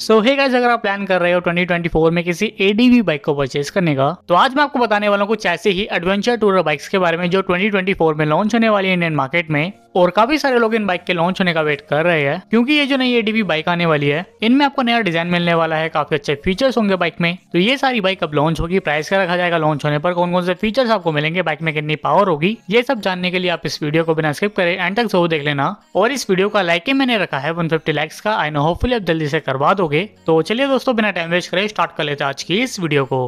सो hey guys अगर आप plan कर रहे हो 2024 में किसी एडीवी बाइक को परचेज करने का तो आज मैं आपको बताने वाला हूँ कुछ ऐसे ही एडवेंचर टूर बाइक्स के बारे में जो 2024 में लॉन्च होने वाली इंडियन मार्केट में और काफी सारे लोग इन बाइक के लॉन्च होने का वेट कर रहे हैं क्योंकि ये जो नई एडीबी बाइक आने वाली है इनमें आपको नया डिजाइन मिलने वाला है काफी अच्छे फीचर्स होंगे बाइक में तो ये सारी बाइक अब लॉन्च होगी प्राइस क्या रखा जाएगा लॉन्च होने पर कौन कौन से फीचर्स आपको मिलेंगे बाइक में कितनी पावर होगी ये सब जानने के लिए आप इस वीडियो को बिना स्किप करें एंड तक जरूर देख लेना और इस वीडियो का लाइक मैंने रखा है वन फिफ्टी का आई नो होपफुली आप जल्दी से करवा दोगे तो चलिए दोस्तों बिना टाइम वेस्ट करे स्टार्ट कर लेते आज की इस वीडियो को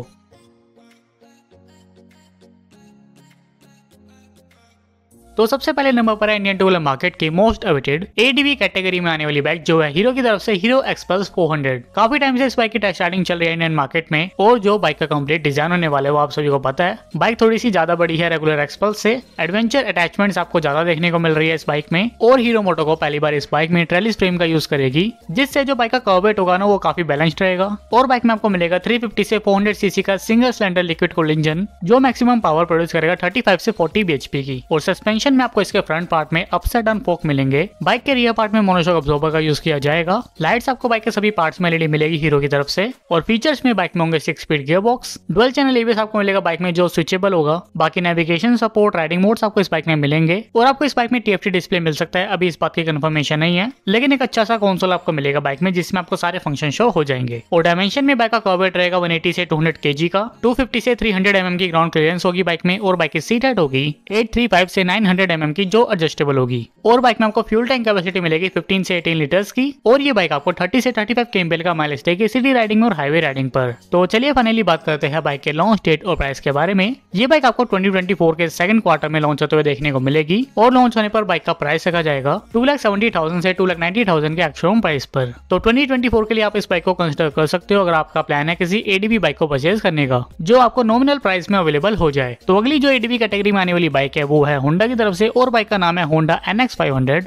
तो सबसे पहले नंबर पर है इंडियन टू मार्केट की मोस्ट अवेटेड एडीवी कैटेगरी में आने वाली बाइक जो है हीरो की तरफ से हीरो एक्सप्रेस 400 काफी टाइम से इस बाइक की टेस्ट स्टार्टिंग चल रही है इंडियन मार्केट में और जो बाइक का कम्प्लीट डिजाइन होने वाले वो आप सभी को पता है बाइक थोड़ी सी ज्यादा बड़ी है रेगुलर एक्सपल्स से एडवेंचर अटैचमेंट आपको ज्यादा देखने को मिल रही है इस बाइक में और हीरो मोटो को पहली बार इस बाइक में ट्रेलिस फ्रेम का यूज करेगी जिससे जो बाइक का कर्वेट होगा ना वो काफी बैलेंस्ड रहेगा और बाइक में आपको मिलेगा 350 से 400 सीसी का single cylinder liquid cold engine जो मैक्सिमम पावर प्रोड्यूस करेगा 35 से 40 बीएचपी की और सस्पेंशन सेक्शन में आपको इसके फ्रंट पार्ट में अपसेट डाउन फोक मिलेंगे बाइक के रियर पार्ट में मोनोशॉक ऑब्जॉर्बर का यूज किया जाएगा लाइट्स आपको बाइक के सभी पार्ट्स में एलईडी मिलेगी हीरो की तरफ से और फीचर्स में बाइक में होंगे six speed gear box dual channel ABS आपको मिलेगा बाइक में जो स्विचेबल होगा बाकी नेविगेशन सपोर्ट राइडिंग मोड्स आपको इस बाइक में मिलेंगे और आपको इस बाइक में टीएफटी डिस्प्ले मिल सकता है अभी इस बात की कन्फर्मेशन नहीं है लेकिन एक अच्छा सा कौनसोल आपको मिलेगा बाइक में जिसमें आपको सारे फंक्शन शो हो जाएंगे और डायमेंशन में बाइक का कवर्ट रहेगा वन से टू हंड्रेड का टू से 300 एमएम की ग्राउंड क्लियरेंस होगी बाइक में और बाइक की सीट हेट होगी एट से 900 हंड्रेड mm की जो एडजस्टेबल होगी और बाइक में आपको फ्यूल टैंक कैपेसिटी मिलेगी 15 से 18 लीटर्स की और ये बाइक आपको थर्टी से थर्टी फाइव का माइलेज देगी सिटी राइडिंग और हाईवे राइडिंग पर तो चलिए फाइनली बात करते हैं बाइक के लॉन्च डेट और प्राइस के बारे में ये बाइक आपको ट्वेंटी ट्वेंटी फोर के सेकंड क्वार्टर में लॉन्च होते हुए देखने को मिलेगी और लॉन्च होने पर बाइक का प्राइस रखा जाएगा टू लाख सेवेंटी थाउजेंड से टू लाख नाइन्टी थाउजेंड के एक्शोरूम प्राइस पर तो ट्वेंटी ट्वेंटी फोर के लिए आप इस बाइक को कंसिडर कर सकते हो अगर आपका प्लान है किसी एडीबी बाइक को परचेज करने का जो आपको नॉमिनल प्राइस में अवेलेबल हो जाए तो अगली जो एडीबी कैटेगरी में आने वाली बाइक है वो है होंडा की तरफ से और बाइक का नाम है होंडा एन एक्स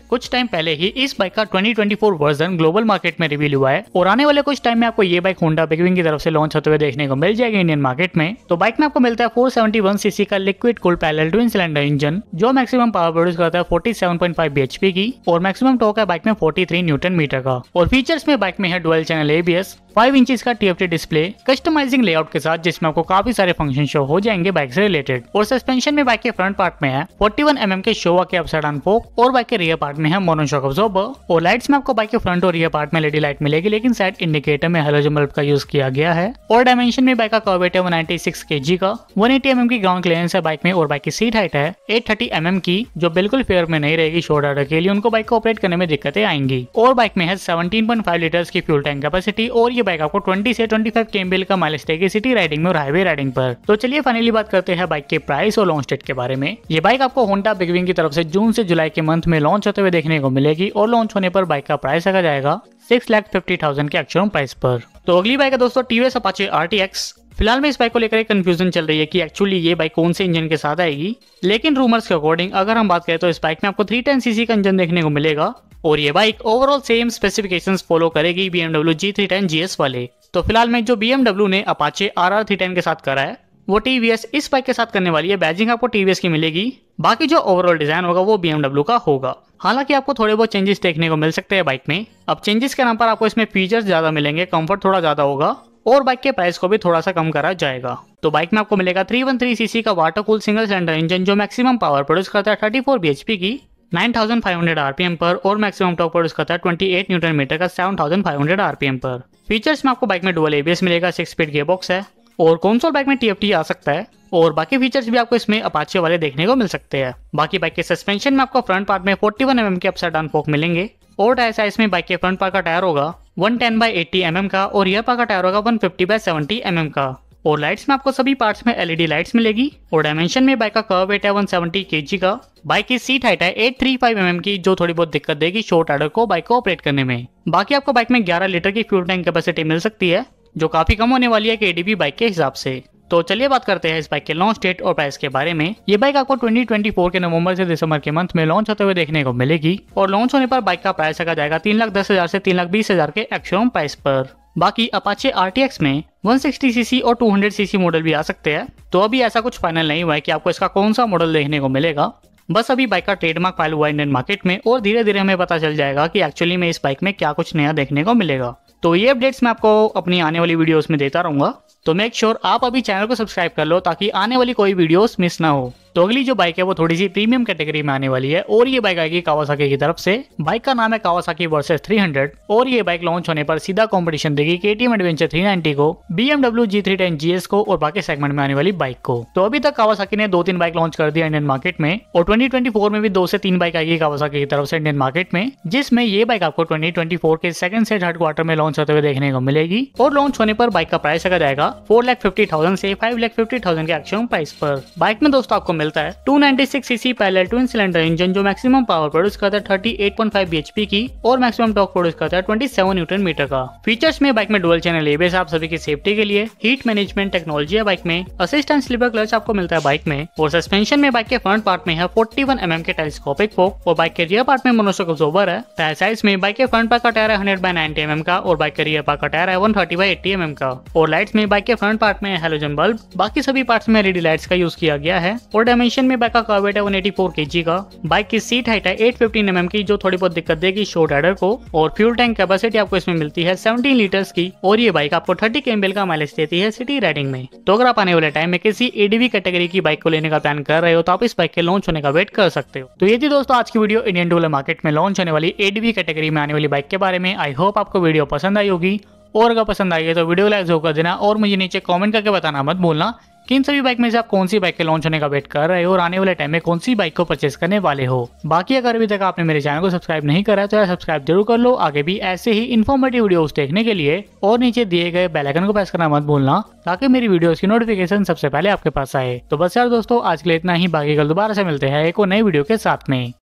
कुछ टाइम पहले ही इस बाइक का 2024 वर्जन ग्लोबल मार्केट में रिव्यू हुआ है और आने वाले कुछ टाइम में आपको ये बाइक होंडा बिगविंग की तरफ से लॉन्च होते हुए देखने को मिल जाएगी इंडियन मार्केट में तो बाइक में आपको मिलता है फोर सीसी का liquid cool parallel twin cylinder engine जो मैक्सिमम पावर प्रोड्यूस करता है 47.5 bhp की और मैक्सिमम टॉक है बाइक में थ्री न्यूटन मीटर का और फीचर्स में बाइक में है dual channel ABS five inch का टीएफटी डिस्प्ले कस्टमाइजिंग लेआउट के साथ जिसमें आपको काफी सारे फंक्शन शो हो जाएंगे बाइक से रिलेटेड और सस्पेंशन में बाइक के फ्रंट पार्ट में है 41 वन mm के शोवा के अपसाइड डाउन फोक और बाइक के रियर पार्ट में है मोनो शॉक ऑब्जॉर्बर और लाइट्स में आपको बाइक के फ्रंट और रियर पार्ट में लेडी लाइट मिलेगी लेकिन साइड इंडिकेटर में हेलोजन बल्ब का यूज किया गया है और डायमेंशन में बाइक का है one ninety six K G का वन एटी एम की ग्राउंड क्लियरेंस है बाइक में और बाइक की सीट हाइट है एट थर्टी एम की जो बिल्कुल फेयर में नहीं रहेगी शोर डाटा के लिए उनको बाइक को ऑपरेट करने में दिक्कतें आएंगी और बाइक में है सेवनटीन पॉइंट फाइव लीटर्स की फ्यूल टैंक कैपेसिटी और ये ये बाइक आपको ट्वेंटी से ट्वेंटी फाइव केएमबीएल का माइलेज देगी सिटी राइडिंग में और हाईवे राइडिंग पर तो चलिए फाइनली बात करते हैं बाइक के प्राइस और लॉन्च डेट के बारे में ये बाइक आपको होंडा बिगविंग की तरफ से जून से जुलाई के मंथ में लॉन्च होते हुए देखने को मिलेगी और लॉन्च होने पर बाइक का प्राइस रखा जाएगा सिक्स लाख फिफ्टी थाउजेंड के एक्चुअल प्राइस पर तो अगली बाइक है दोस्तों सपाचे आर टी एक्स फिलहाल में इस बाइक को लेकर एक कंफ्यूजन चल रही है कि एक्चुअली ये बाइक कौन से इंजन के साथ आएगी लेकिन रूमर्स के अकॉर्डिंग अगर हम बात करें तो इस बाइक में आपको थ्री टेन सीसी का इंजन देखने को मिलेगा और ये bike overall same specifications follow करेगी B MW G three ten G S वाले तो फिलहाल में जो बी एमडब्ल्यू ने Apache R R three ten के साथ करा है वो टी वी एस इस बाइक के साथ करने वाली है बैजिंग आपको टी वी एस की मिलेगी बाकी जो ओवरऑल डिजाइन होगा वो बी एमडब्ल्यू का होगा हालांकि आपको थोड़े बहुत चेंजेस देखने को मिल सकते हैं बाइक में अब चेंजेस के नाम पर आपको इसमें फीचर्स ज्यादा मिलेंगे कंफर्ट थोड़ा ज्यादा होगा और बाइक के प्राइस को भी थोड़ा सा कम करा जाएगा तो बाइक में आपको मिलेगा 313 सीसी का water cool single cylinder engine जो मैक्सिमम पावर प्रोड्यूस करता है 34 बीएचपी की 9500 आरपीएम पर और मैक्सिमम टॉप पर उसका था 28 न्यूटन मीटर का 7500 आरपीएम पर फीचर्स में आपको बाइक में डुअल एबीएस मिलेगा सिक्स स्पीड गियर बॉक्स है और कौनसोल बाइक में टीएफटी आ सकता है और बाकी फीचर्स भी आपको इसमें अपाचे वाले देखने को मिल सकते हैं बाकी बाइक के सस्पेंशन में आपको फ्रंट पार्ट में 41 mm के अपसाइड डाउन फोक मिलेंगे और टायर साइज में बाइक के फ्रंट पार्ट का टायर होगा 110 टेन बाई एट्टी mm का और रियर पार्ट का टायर होगा 150 फिफ्टी बाई सेवेंटी mm का और लाइट्स में आपको सभी पार्ट्स में एलईडी लाइट्स मिलेगी और डायमेंशन में बाइक का कर्व वेट है 170 केजी का बाइक की सीट हाइट है 835 mm की जो थोड़ी बहुत दिक्कत देगी शॉर्ट आर्डर को बाइक को ऑपरेट करने में बाकी आपको बाइक में 11 लीटर की फ्यूल टैंक कैपेसिटी मिल सकती है जो काफी कम होने वाली है के बाइक के हिसाब से तो चलिए बात करते हैं इस बाइक के लॉन्च डेट और प्राइस के बारे में ये बाइक आपको 2024 के नवंबर से दिसंबर के मंथ में लॉन्च होते हुए देखने को मिलेगी और लॉन्च होने पर बाइक का प्राइस रखा जाएगा तीन लाख दस हजार से तीन लाख बीस हजार के एक्शोरूम प्राइस पर बाकी अपाचे आर में 160 सीसी और 200 सीसी मॉडल भी आ सकते हैं तो अभी ऐसा कुछ फाइनल नहीं हुआ है कि आपको इसका कौन सा मॉडल देखने को मिलेगा बस अभी बाइक का ट्रेडमार्क फाइल हुआ इंडियन मार्केट में और धीरे धीरे हमें पता चल जाएगा कि एक्चुअली में इस बाइक में क्या कुछ नया देखने को मिलेगा तो ये अपडेट्स मैं आपको अपनी आने वाली वीडियोस में देता रहूंगा तो मेक श्योर sure आप अभी चैनल को सब्सक्राइब कर लो ताकि आने वाली कोई वीडियोस मिस ना हो तो अगली जो बाइक है वो थोड़ी सी प्रीमियम कैटेगरी में आने वाली है और ये बाइक आएगी कावासाकी की तरफ से बाइक का नाम है कावासाकी वर्सेस 300 और ये बाइक लॉन्च होने पर सीधा कंपटीशन देगी केटीएम एडवेंचर 390 को बीएमडब्ल्यू जी थ्री टेन को और बाकी सेगमेंट में आने वाली बाइक को तो अभी तक कावासाकी ने दो तीन बाइक लॉन्च कर दिया इंडियन मार्केट में और ट्वेंटी में भी दो से तीन बाइक आएगी कावासाकी की तरफ से इंडियन मार्केट में जिसमें ये बाइक आपको ट्वेंटी के सेकंड से थर्ड क्वार्टर में लॉन्च होते हुए देखने को मिलेगी और लॉन्च होने पर बाइक का प्राइस अगर जाएगा फोर लाख फिफ्टी थाउजेंड से फाइव लाख फिफ्टी थाउजेंड के एक्शन प्राइस पर बाइक में दोस्तों आपको मिलता है 296 cc parallel twin cylinder engine जो मैक्सिमम पावर प्रोड्यूस करता है फाइव bhp की और मैक्सिमम टॉक प्रोड्यूस करता है सेवन न्यूटन मीटर का फीचर्स में बाइक में डुअल चैनल एबीएस आप सभी की सेफ्टी के लिए हीट मैनेजमेंट टेक्नोलॉजी है बाइक में असिस्टेंट स्लीपर क्लच आपको मिलता है बाइक में और सस्पेंशन में बाइक के फ्रंट पार्ट में है फोर्टी वन mm के टेलीस्कोपिक फोक और बाइक के रियर पार्ट में मोनोसोक ऑब्जॉर्वर है टायर साइज में बाइक के फ्रंट पार्ट का टायर है हंड्रेड बाई नाइनटी एम का और बाइक के रियर पार्ट का टायर है one thirty by eighty M का और लाइट्स में बाइक के फ्रंट पार्ट में हेलोजन बल्ब बाकी सभी पार्ट में एलईडी लाइट्स का यूज किया गया है और डायमेंशन में बाइक का कार्बेट है वन एटी फोर के जी का बाइक की सीट हाइट है एट फिफ्टीन एम की जो थोड़ी बहुत दिक्कत देगी शोर राइडर को और फ्यूल टैंक कैपेसिटी आपको इसमें मिलती है सेवेंटीन लीटर्स की और ये बाइक आपको थर्टी के का माइलेज देती है सिटी राइडिंग में तो अगर आप आने वाले टाइम में किसी एडीवी कैटेगरी की बाइक को लेने का प्लान कर रहे हो तो आप इस बाइक के लॉन्च होने का वेट कर सकते हो तो ये थी दोस्तों आज की वीडियो इंडियन डोलर मार्केट में लॉन्च होने वाली एडीवी कैटेगरी में आने वाली बाइक के बारे में आई होप आपको वीडियो पसंद आई होगी और अगर पसंद आई है तो वीडियो लाइक जरूर कर देना और मुझे नीचे कमेंट करके बताना मत भूलना कि इन सभी बाइक में से आप कौन सी बाइक के लॉन्च होने का वेट कर रहे हो और आने वाले टाइम में कौन सी बाइक को परचेस करने वाले हो बाकी अगर अभी तक आपने मेरे चैनल को सब्सक्राइब नहीं करा तो यार सब्सक्राइब जरूर कर लो आगे भी ऐसे ही इन्फॉर्मेटिव वीडियोस देखने के लिए और नीचे दिए गए बेलाइकन को प्रेस करना मत भूलना ताकि मेरी वीडियो की नोटिफिकेशन सबसे पहले आपके पास आए तो बस यार दोस्तों आज के लिए इतना ही बाकी कल दोबारा से मिलते हैं एक और नई वीडियो के साथ में